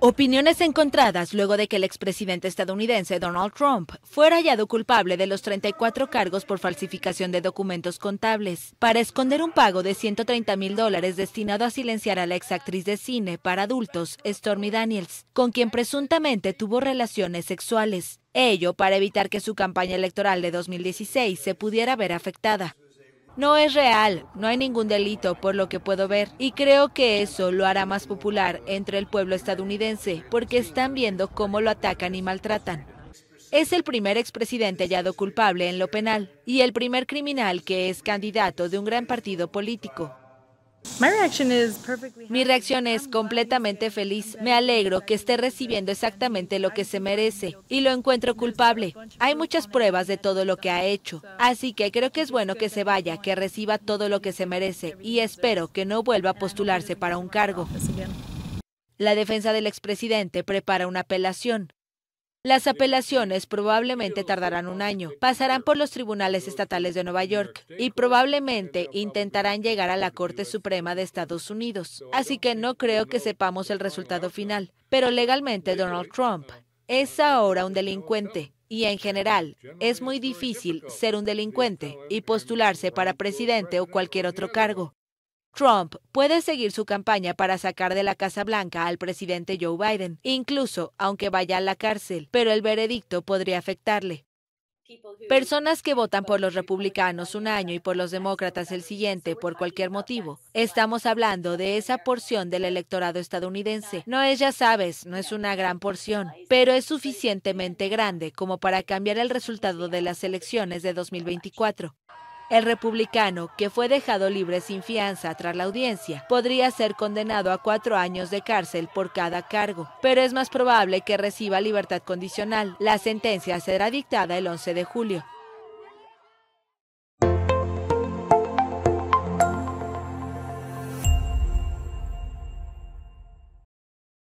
Opiniones encontradas luego de que el expresidente estadounidense Donald Trump fuera hallado culpable de los 34 cargos por falsificación de documentos contables para esconder un pago de 130 mil dólares destinado a silenciar a la exactriz de cine para adultos Stormy Daniels, con quien presuntamente tuvo relaciones sexuales. Ello para evitar que su campaña electoral de 2016 se pudiera ver afectada. No es real, no hay ningún delito por lo que puedo ver y creo que eso lo hará más popular entre el pueblo estadounidense porque están viendo cómo lo atacan y maltratan. Es el primer expresidente hallado culpable en lo penal y el primer criminal que es candidato de un gran partido político. Mi reacción es completamente feliz. Me alegro que esté recibiendo exactamente lo que se merece y lo encuentro culpable. Hay muchas pruebas de todo lo que ha hecho, así que creo que es bueno que se vaya, que reciba todo lo que se merece y espero que no vuelva a postularse para un cargo. La defensa del expresidente prepara una apelación. Las apelaciones probablemente tardarán un año, pasarán por los tribunales estatales de Nueva York y probablemente intentarán llegar a la Corte Suprema de Estados Unidos. Así que no creo que sepamos el resultado final. Pero legalmente Donald Trump es ahora un delincuente y en general es muy difícil ser un delincuente y postularse para presidente o cualquier otro cargo. Trump puede seguir su campaña para sacar de la Casa Blanca al presidente Joe Biden, incluso aunque vaya a la cárcel, pero el veredicto podría afectarle. Personas que votan por los republicanos un año y por los demócratas el siguiente por cualquier motivo. Estamos hablando de esa porción del electorado estadounidense. No es, ya sabes, no es una gran porción, pero es suficientemente grande como para cambiar el resultado de las elecciones de 2024. El republicano, que fue dejado libre sin fianza tras la audiencia, podría ser condenado a cuatro años de cárcel por cada cargo, pero es más probable que reciba libertad condicional. La sentencia será dictada el 11 de julio.